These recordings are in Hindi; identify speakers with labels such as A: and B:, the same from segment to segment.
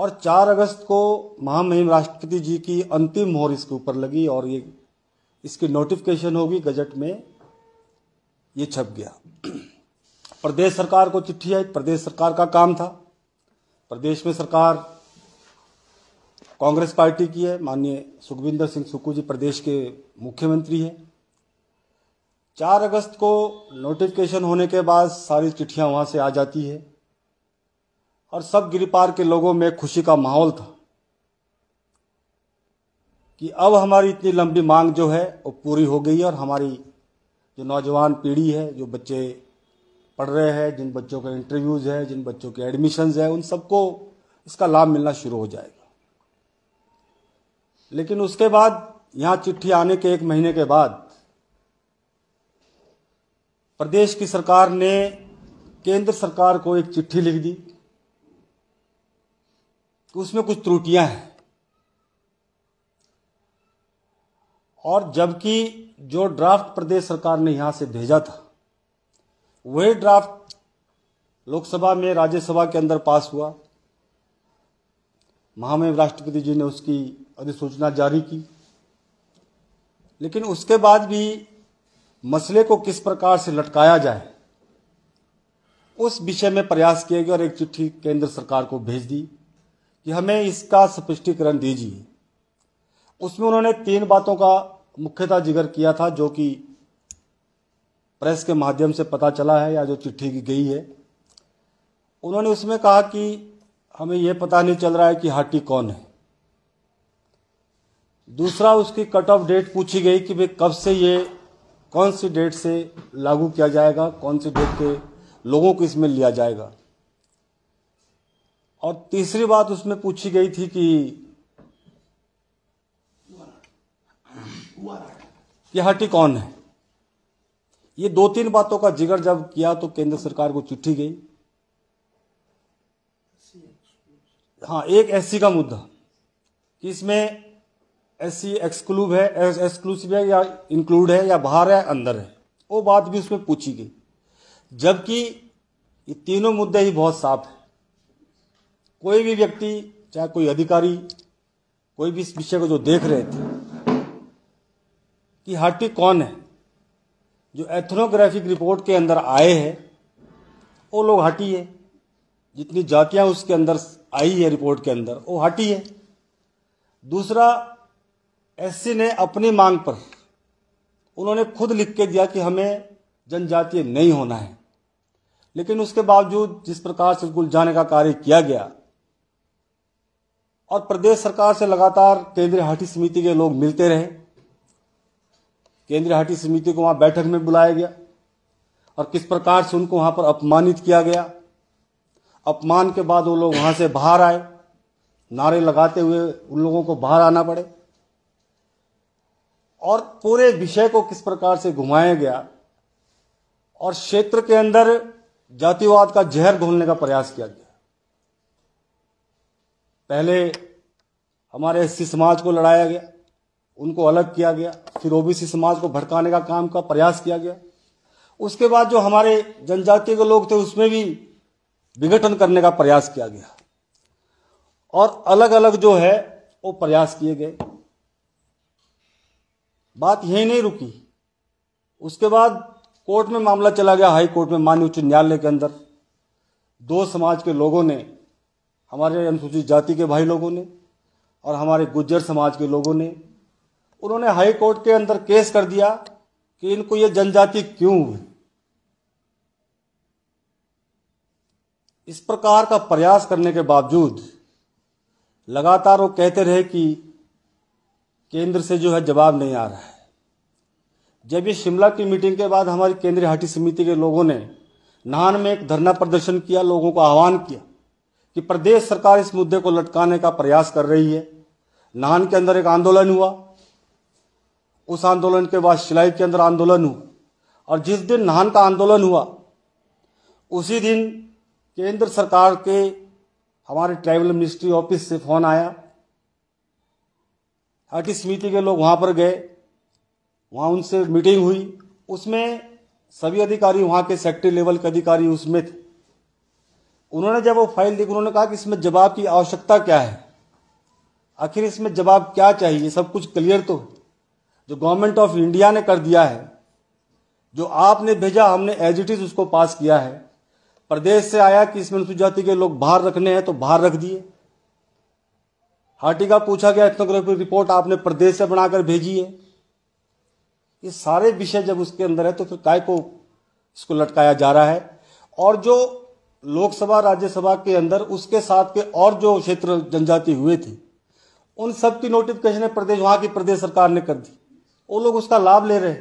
A: और 4 अगस्त को महामहिम राष्ट्रपति जी की अंतिम मोहर इसके ऊपर लगी और ये इसकी नोटिफिकेशन होगी गजट में ये छप गया प्रदेश सरकार को चिट्ठी आई प्रदेश सरकार का काम था प्रदेश में सरकार कांग्रेस पार्टी की है माननीय सुखविंदर सिंह सुक्कू जी प्रदेश के मुख्यमंत्री हैं चार अगस्त को नोटिफिकेशन होने के बाद सारी चिट्ठियां वहां से आ जाती है और सब गिरिपार के लोगों में खुशी का माहौल था कि अब हमारी इतनी लंबी मांग जो है वो पूरी हो गई और हमारी जो नौजवान पीढ़ी है जो बच्चे पढ़ रहे हैं जिन बच्चों के इंटरव्यूज़ है जिन बच्चों के एडमिशन्स है उन सबको इसका लाभ मिलना शुरू हो जाएगा लेकिन उसके बाद यहाँ चिट्ठी आने के एक महीने के बाद प्रदेश की सरकार ने केंद्र सरकार को एक चिट्ठी लिख दी कि उसमें कुछ त्रुटियां हैं और जबकि जो ड्राफ्ट प्रदेश सरकार ने यहां से भेजा था वही ड्राफ्ट लोकसभा में राज्यसभा के अंदर पास हुआ महामहिम राष्ट्रपति जी ने उसकी अधिसूचना जारी की लेकिन उसके बाद भी मसले को किस प्रकार से लटकाया जाए उस विषय में प्रयास किए गए और एक चिट्ठी केंद्र सरकार को भेज दी कि हमें इसका स्पष्टीकरण दीजिए उसमें उन्होंने तीन बातों का मुख्यतः जिक्र किया था जो कि प्रेस के माध्यम से पता चला है या जो चिट्ठी की गई है उन्होंने उसमें कहा कि हमें यह पता नहीं चल रहा है कि हाटी कौन है दूसरा उसकी कट ऑफ डेट पूछी गई कि भाई कब से ये कौन सी डेट से लागू किया जाएगा कौन सी डेट के लोगों को इसमें लिया जाएगा और तीसरी बात उसमें पूछी गई थी कि यह हटी कौन है ये दो तीन बातों का जिगर जब किया तो केंद्र सरकार को चिट्ठी गई हाँ एक एससी का मुद्दा कि इसमें एससी एक्सक्लूव है एक्सक्लूसिव है या इंक्लूड है या बाहर है अंदर है वो बात भी उसमें पूछी गई जबकि ये तीनों मुद्दे ही बहुत साफ है कोई भी व्यक्ति चाहे कोई अधिकारी कोई भी इस विषय को जो देख रहे थे कि हाथी कौन है जो एथनोग्राफिक रिपोर्ट के अंदर आए हैं वो लोग हाटी है जितनी जातियां उसके अंदर आई है रिपोर्ट के अंदर वो हाटी है दूसरा एससी ने अपनी मांग पर उन्होंने खुद लिख के दिया कि हमें जनजातीय नहीं होना है लेकिन उसके बावजूद जिस प्रकार से गुलजाने का कार्य किया गया और प्रदेश सरकार से लगातार केंद्रीय हाटी समिति के लोग मिलते रहे केंद्रीय हाटी समिति को वहां बैठक में बुलाया गया और किस प्रकार से उनको वहां पर अपमानित किया गया अपमान के बाद वो लोग वहां से बाहर आए नारे लगाते हुए उन लोगों को बाहर आना पड़े और पूरे विषय को किस प्रकार से घुमाया गया और क्षेत्र के अंदर जातिवाद का जहर घोलने का प्रयास किया गया पहले हमारे एस समाज को लड़ाया गया उनको अलग किया गया फिर ओबीसी समाज को भड़काने का काम का प्रयास किया गया उसके बाद जो हमारे जनजाति के लोग थे उसमें भी विघटन करने का प्रयास किया गया और अलग अलग जो है वो प्रयास किए गए बात यही नहीं रुकी उसके बाद कोर्ट में मामला चला गया हाई कोर्ट में मान्य उच्च न्यायालय के अंदर दो समाज के लोगों ने हमारे अनुसूचित जाति के भाई लोगों ने और हमारे गुज्जर समाज के लोगों ने उन्होंने हाई कोर्ट के अंदर केस कर दिया कि इनको ये जनजाति क्यों हुई इस प्रकार का प्रयास करने के बावजूद लगातार वो कहते रहे कि केंद्र से जो है जवाब नहीं आ रहा है जब ये शिमला की मीटिंग के बाद हमारी केंद्रीय हाटी समिति के लोगों ने नाहन में एक धरना प्रदर्शन किया लोगों को आह्वान किया कि प्रदेश सरकार इस मुद्दे को लटकाने का प्रयास कर रही है नाहन के अंदर एक आंदोलन हुआ उस आंदोलन के बाद शिलाई के अंदर आंदोलन हुआ और जिस दिन नाहन का आंदोलन हुआ उसी दिन केंद्र सरकार के हमारे ट्राइबल मिनिस्ट्री ऑफिस से फोन आया हटी समिति के लोग वहां पर गए वहां उनसे मीटिंग हुई उसमें सभी अधिकारी वहां के सेक्टर लेवल के अधिकारी उसमें थे उन्होंने जब वो फाइल देखी उन्होंने कहा कि इसमें जवाब की आवश्यकता क्या है आखिर इसमें जवाब क्या चाहिए सब कुछ क्लियर तो जो गवर्नमेंट ऑफ इंडिया ने कर दिया है जो आपने भेजा हमने एज इट इज उसको पास किया है प्रदेश से आया कि इसमें अनुसूचित जाति के लोग बाहर रखने हैं तो बाहर रख दिए हार्टिका पूछा गया एथनोग्राफिक रिपोर्ट आपने प्रदेश से बनाकर भेजी है ये सारे विषय जब उसके अंदर है तो फिर काय को इसको लटकाया जा रहा है और जो लोकसभा राज्यसभा के अंदर उसके साथ के और जो क्षेत्र जनजाति हुए थे उन सब की नोटिफिकेशन प्रदेश वहाँ की प्रदेश सरकार ने कर दी वो लोग उसका लाभ ले रहे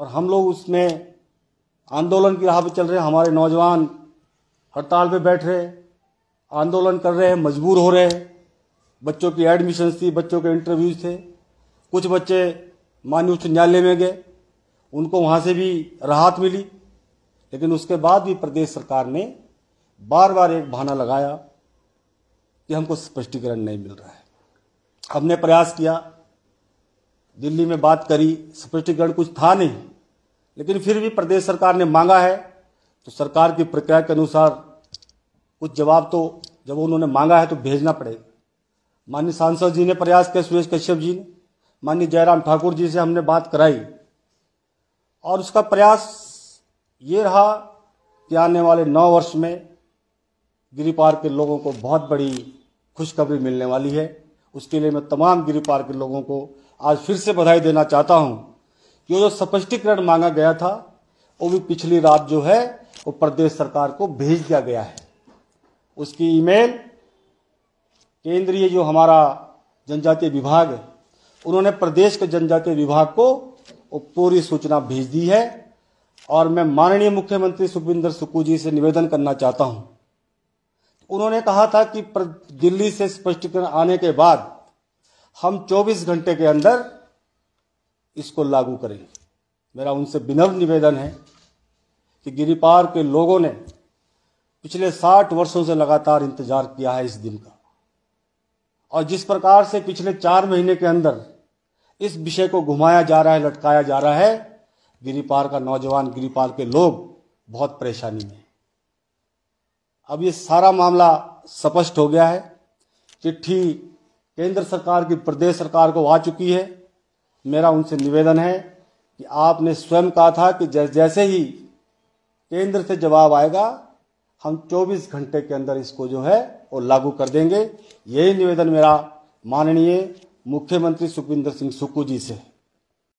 A: और हम लोग उसमें आंदोलन की राह पर चल रहे हैं हमारे नौजवान हड़ताल पे बैठ रहे आंदोलन कर रहे हैं मजबूर हो रहे हैं बच्चों की एडमिशन थी बच्चों के इंटरव्यूज थे कुछ बच्चे मान्य उच्च न्यायालय में गए उनको वहाँ से भी राहत मिली लेकिन उसके बाद भी प्रदेश सरकार ने बार बार एक बहाना लगाया कि हमको स्पष्टीकरण नहीं मिल रहा है हमने प्रयास किया दिल्ली में बात करी स्पष्टीकरण कुछ था नहीं लेकिन फिर भी प्रदेश सरकार ने मांगा है तो सरकार की प्रक्रिया के अनुसार कुछ जवाब तो जब उन्होंने मांगा है तो भेजना पड़ेगा माननीय सांसद जी ने प्रयास किया सुरेश कश्यप जी ने माननीय जयराम ठाकुर जी से हमने बात कराई और उसका प्रयास ये रहा कि आने वाले नौ वर्ष में गिरिपार के लोगों को बहुत बड़ी खुशखबरी मिलने वाली है उसके लिए मैं तमाम गिरिपार के लोगों को आज फिर से बधाई देना चाहता हूँ कि वो जो स्पष्टीकरण मांगा गया था वो भी पिछली रात जो है वो प्रदेश सरकार को भेज दिया गया है उसकी ईमेल केंद्रीय जो हमारा जनजातीय विभाग है उन्होंने प्रदेश के जनजातीय विभाग को वो पूरी सूचना भेज दी है और मैं माननीय मुख्यमंत्री सुखविंदर सुक्कू जी से निवेदन करना चाहता हूं उन्होंने कहा था कि दिल्ली से स्पष्टीकरण आने के बाद हम 24 घंटे के अंदर इसको लागू करेंगे मेरा उनसे विनम्र निवेदन है कि गिरिपार के लोगों ने पिछले 60 वर्षों से लगातार इंतजार किया है इस दिन का और जिस प्रकार से पिछले चार महीने के अंदर इस विषय को घुमाया जा रहा है लटकाया जा रहा है गिरिपार का नौजवान गिरीपार के लोग बहुत परेशानी में अब ये सारा मामला स्पष्ट हो गया है चिट्ठी केंद्र सरकार की प्रदेश सरकार को आ चुकी है मेरा उनसे निवेदन है कि आपने स्वयं कहा था कि जैसे ही केंद्र से जवाब आएगा हम 24 घंटे के अंदर इसको जो है वो लागू कर देंगे यही निवेदन मेरा माननीय मुख्यमंत्री सुखविंदर सिंह सुक्कू जी से है